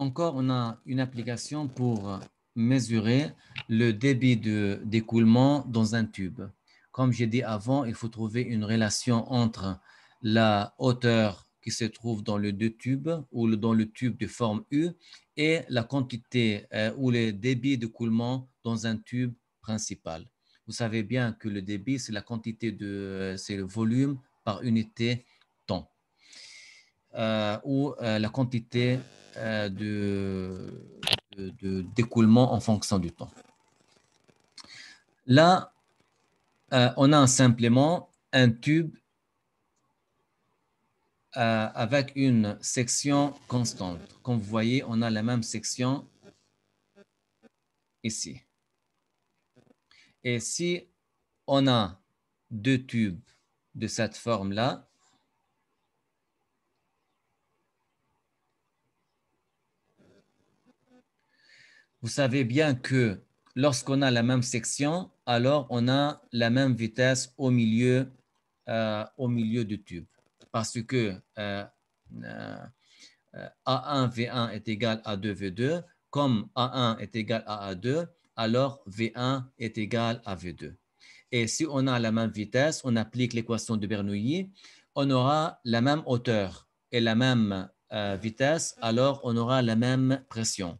Encore, on a une application pour mesurer le débit d'écoulement dans un tube. Comme j'ai dit avant, il faut trouver une relation entre la hauteur qui se trouve dans le deux tubes ou dans le tube de forme U et la quantité euh, ou le débit d'écoulement dans un tube principal. Vous savez bien que le débit, c'est la quantité de, euh, c'est le volume par unité temps euh, ou la quantité euh, de, d'écoulement en fonction du temps. Là, euh, on a simplement un tube euh, avec une section constante. Comme vous voyez, on a la même section ici. Et si on a deux tubes de cette forme-là, Vous savez bien que lorsqu'on a la même section, alors on a la même vitesse au milieu, euh, du tube. Parce que euh, euh, A1V1 est égal à 2V2, comme A1 est égal à A2, alors V1 est égal à V2. Et si on a la même vitesse, on applique l'équation de Bernoulli, on aura la même hauteur et la même vitesse, alors on aura la même pression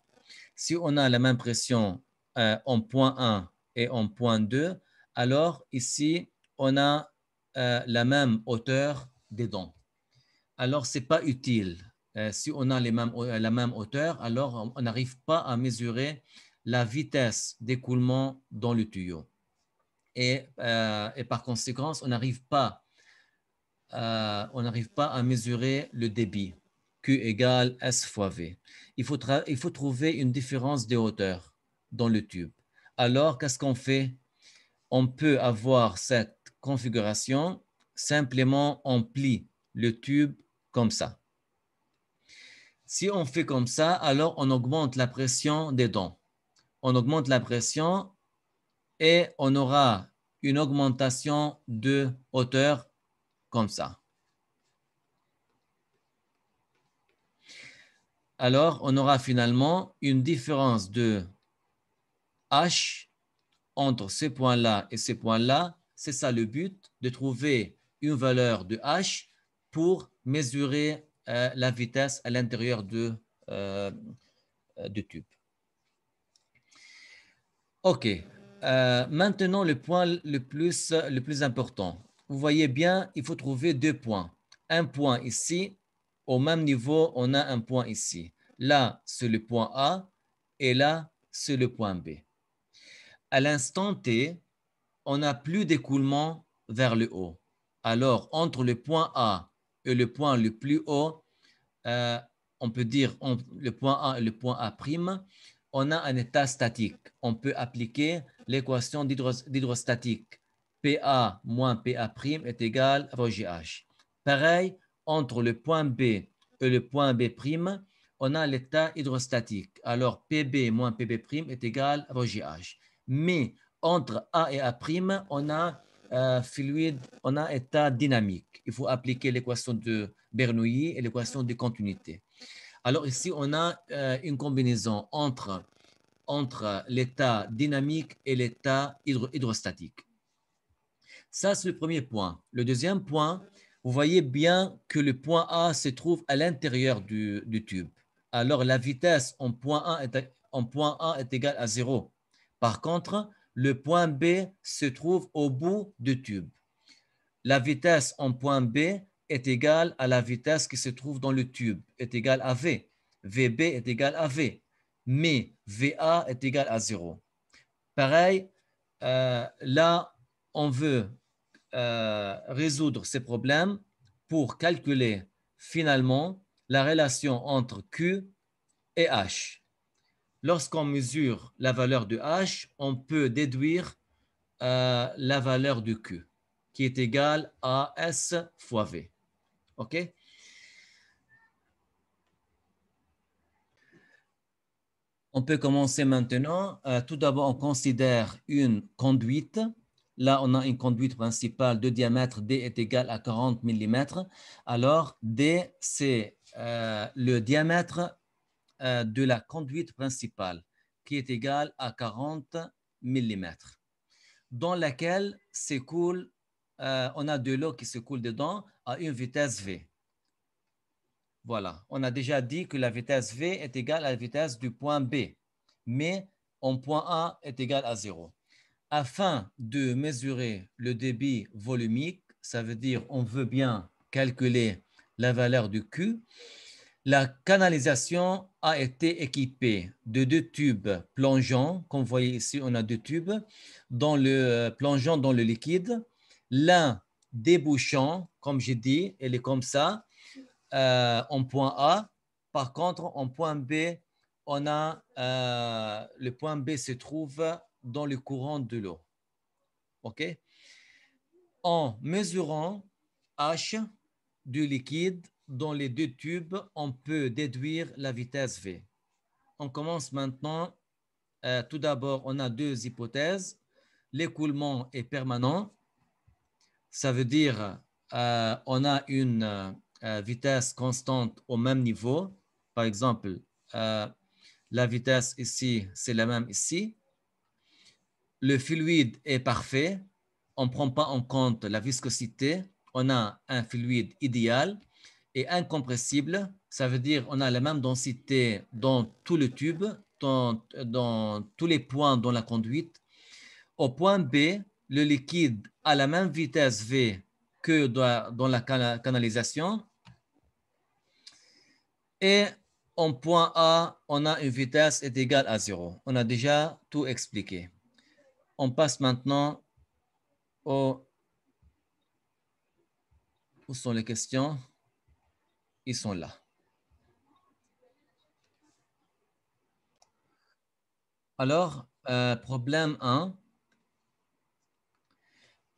si on a la même pression euh, en point 1 et en point 2, alors ici, on a euh, la même hauteur des dents. Alors, ce n'est pas utile. Euh, si on a la même hauteur, alors on n'arrive pas à mesurer la vitesse d'écoulement dans le tuyau. Et, par conséquent, on n'arrive pas à mesurer le débit. Q égale S fois V. Il faut, trouver une différence de hauteur dans le tube. Alors, qu'est-ce qu'on fait On peut avoir cette configuration, simplement on plie le tube comme ça. Si on fait comme ça, alors on augmente la pression des dents. On augmente la pression et on aura une augmentation de hauteur comme ça. alors on aura finalement une différence de h entre ces points-là et ces points-là. C'est ça le but, de trouver une valeur de h pour mesurer euh, la vitesse à l'intérieur du euh, tube. OK. Euh, maintenant, le point le plus, le plus important. Vous voyez bien, il faut trouver deux points. Un point ici au même niveau, on a un point ici. Là, c'est le point A et là, c'est le point B. À l'instant T, on n'a plus d'écoulement vers le haut. Alors, entre le point A et le point le plus haut, euh, on peut dire le point A et le point A', on a un état statique. On peut appliquer l'équation d'hydrostatique. PA moins PA' est égal à ρGH. Pareil entre le point B et le point B', on a l'état hydrostatique. Alors, PB moins PB' est égal à H. Mais entre A et A', on a euh, fluide, on a état dynamique. Il faut appliquer l'équation de Bernoulli et l'équation de continuité. Alors ici, on a euh, une combinaison entre, entre l'état dynamique et l'état hydrostatique. Ça, c'est le premier point. Le deuxième point, vous voyez bien que le point A se trouve à l'intérieur du, tube. Alors la vitesse en point, en point A est égale à 0. Par contre, le point B se trouve au bout du tube. La vitesse en point B est égale à la vitesse qui se trouve dans le tube, est égale à V. VB est égale à V. Mais VA est égal à 0. Pareil, euh, là, on veut euh, résoudre ces problèmes pour calculer finalement la relation entre Q et H. Lorsqu'on mesure la valeur de H, on peut déduire euh, la valeur de Q, qui est égale à S fois V. OK? On peut commencer maintenant. Euh, tout d'abord, on considère une conduite Là, on a une conduite principale de diamètre D est égal à 40 mm. Alors, D, c'est euh, le diamètre euh, de la conduite principale qui est égal à 40 mm, dans laquelle s'écoule, euh, on a de l'eau qui s'écoule dedans à une vitesse V. Voilà, on a déjà dit que la vitesse V est égale à la vitesse du point B, mais en point A est égal à 0 afin de mesurer le débit volumique, ça veut dire on veut bien calculer la valeur du Q, la canalisation a été équipée de deux tubes plongeants, comme vous voyez ici, on a deux tubes dans le, euh, plongeant dans le liquide, l'un débouchant, comme j'ai dit, elle est comme ça, euh, en point A. Par contre, en point B, on a euh, le point B se trouve dans le courant de l'eau. OK En mesurant H du liquide dans les deux tubes, on peut déduire la vitesse V. On commence maintenant. Euh, tout d'abord, on a deux hypothèses. L'écoulement est permanent. Ça veut dire euh, on a une euh, vitesse constante au même niveau. Par exemple, la vitesse ici, c'est la même ici le fluide est parfait, on ne prend pas en compte la viscosité, on a un fluide idéal et incompressible, ça veut dire on a la même densité dans tout le tube, dans, tous les points dans la conduite. Au point B, le liquide a la même vitesse V que dans, la canalisation. Et en point A, on a une vitesse est égale à zéro. On a déjà tout expliqué on passe maintenant aux... Où sont les questions Ils sont là. Alors, euh, problème 1.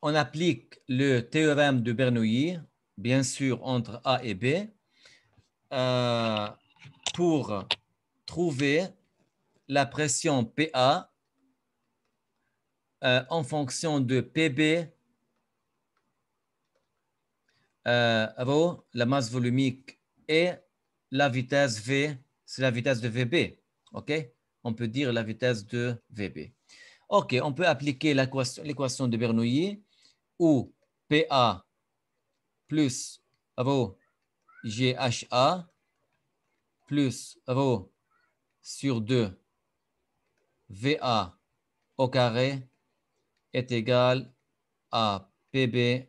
On applique le théorème de Bernoulli, bien sûr, entre A et B, euh, pour trouver la pression PA euh, en fonction de PB euh, la masse volumique, et la vitesse V, c'est la vitesse de VB. OK? On peut dire la vitesse de VB. OK, on peut appliquer l'équation de Bernoulli où PA plus GHA plus rho sur 2 VA au carré est égal à PB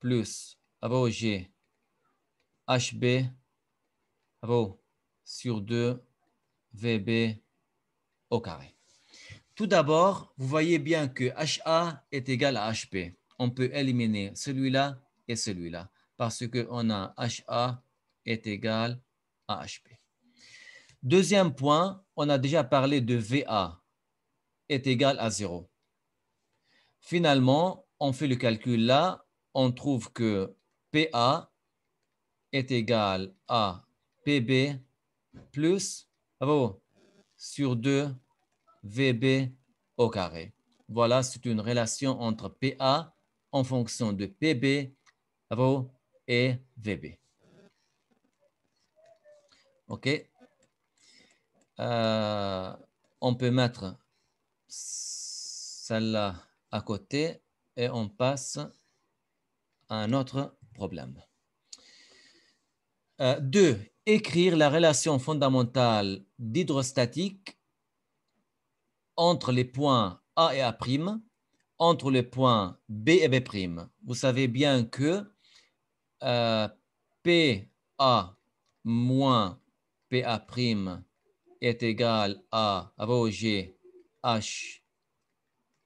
plus rho HB sur 2 VB au carré. Tout d'abord, vous voyez bien que HA est égal à HP. On peut éliminer celui-là et celui-là parce qu'on a HA est égal à HP. Deuxième point, on a déjà parlé de VA est égal à 0. Finalement, on fait le calcul là, on trouve que PA est égal à PB plus ah sur 2 VB au carré. Voilà, c'est une relation entre PA en fonction de PB, ah et VB. OK? Euh, on peut mettre celle-là à côté et on passe à un autre problème. Euh, deux, écrire la relation fondamentale d'hydrostatique entre les points A et A', entre les points B et B'. Vous savez bien que euh, PA moins PA' est égal à G, H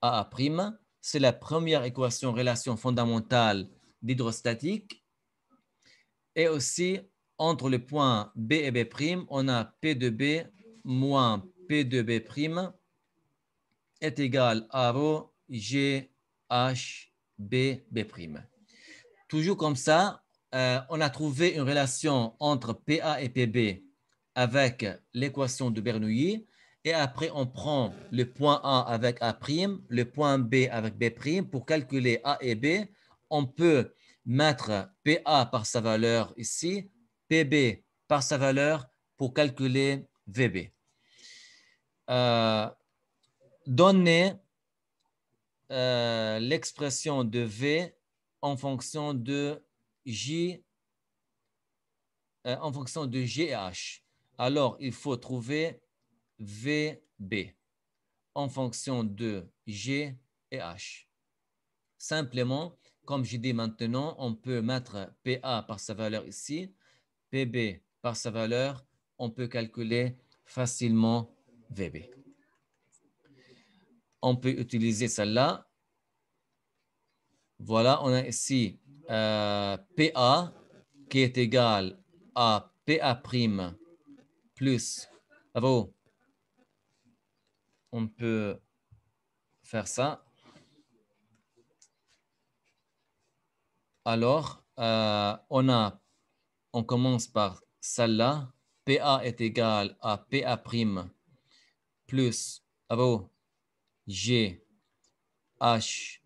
a', c'est la première équation relation fondamentale d'hydrostatique. Et aussi, entre les point B et B', on a P 2 B moins P 2 B' est égal à rho G H B B'. Toujours comme ça, euh, on a trouvé une relation entre PA et PB avec l'équation de Bernoulli et après on prend le point A avec A', le point B avec B' pour calculer A et B. On peut mettre PA par sa valeur ici, PB par sa valeur pour calculer VB. Euh, donner euh, l'expression de V en fonction de J euh, en fonction de GH. Alors, il faut trouver VB en fonction de G et H. Simplement, comme je dis maintenant, on peut mettre PA par sa valeur ici, PB par sa valeur, on peut calculer facilement VB. On peut utiliser celle-là. Voilà, on a ici euh, PA qui est égal à PA' plus, bravo, on peut faire ça. Alors, euh, on, a, on commence par celle-là. PA est égal à PA' plus rho G H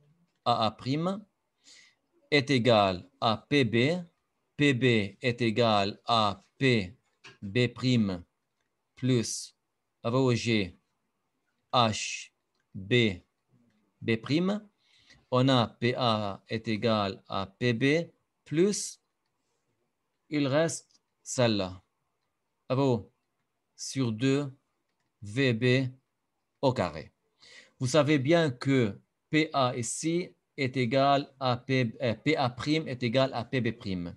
prime est égal à PB. PB est égal à PB' plus à G H, B, B'. On a PA est égal à PB plus il reste celle-là. Ah Sur 2, VB au carré. Vous savez bien que PA ici est égal à PA' euh, est égal à PB'.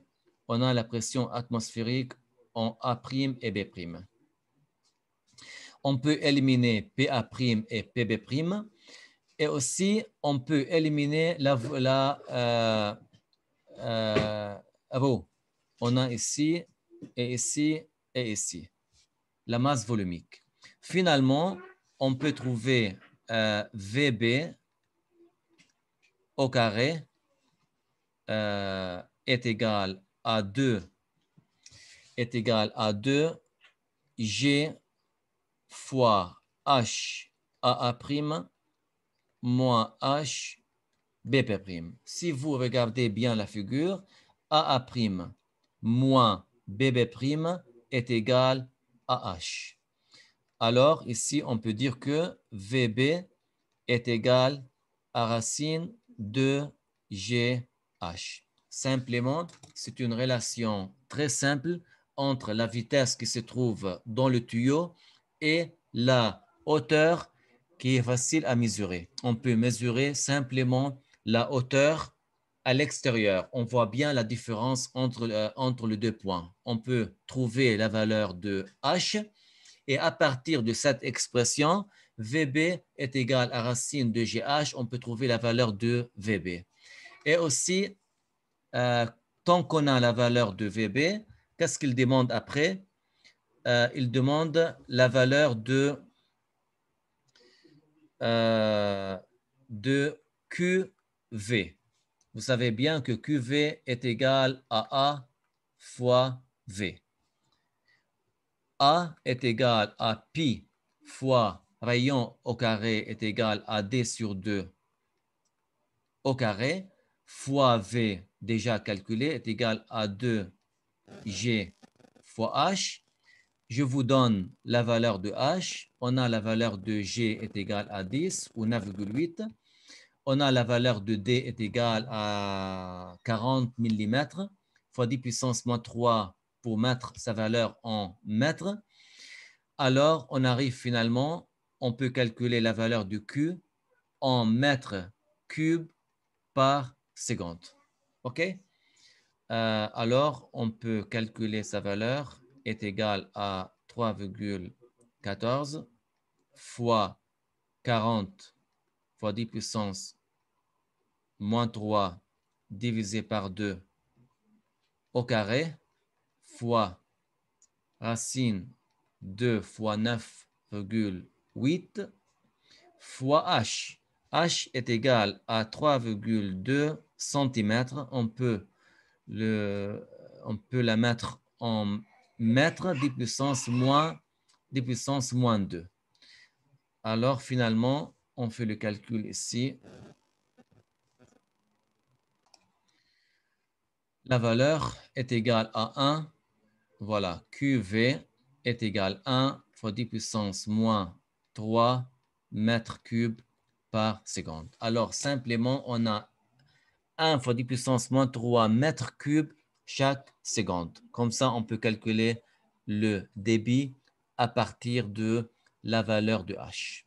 On a la pression atmosphérique en A' et B' on peut éliminer PA' et PB'. Et aussi, on peut éliminer la... la euh, euh, ah on a ici, et ici, et ici, la masse volumique. Finalement, on peut trouver euh, VB au carré est égal à 2 est égal à 2 G fois H AA' moins H prime. Si vous regardez bien la figure, prime moins prime est égal à H. Alors ici, on peut dire que VB est égal à racine de GH. Simplement, c'est une relation très simple entre la vitesse qui se trouve dans le tuyau et la hauteur qui est facile à mesurer. On peut mesurer simplement la hauteur à l'extérieur. On voit bien la différence entre, euh, les deux points. On peut trouver la valeur de h et à partir de cette expression, VB est égal à racine de GH. On peut trouver la valeur de VB. Et aussi, euh, tant qu'on a la valeur de VB, qu'est-ce qu'il demande après euh, il demande la valeur de, euh, de QV. Vous savez bien que QV est égal à A fois V. A est égal à pi fois rayon au carré est égal à D sur 2 au carré fois V déjà calculé est égal à 2G fois H je vous donne la valeur de H, on a la valeur de G est égale à 10 ou 9,8, on a la valeur de D est égale à 40 mm fois 10 puissance moins 3 pour mettre sa valeur en mètres, alors on arrive finalement, on peut calculer la valeur de Q en mètres cubes par seconde. OK? Euh, alors, on peut calculer sa valeur est égal à 3,14 fois 40 fois 10 puissance moins 3 divisé par 2 au carré fois racine 2 fois 9,8 fois h. h est égal à 3,2 cm. On peut, le, on peut la mettre en mètre 10 puissance moins 10 puissance moins 2. Alors finalement, on fait le calcul ici. La valeur est égale à 1. Voilà, QV est égale à 1 fois 10 puissance moins 3 mètres cubes par seconde. Alors, simplement, on a 1 fois 10 puissance moins 3 mètres cubes chaque seconde. Comme ça, on peut calculer le débit à partir de la valeur de H.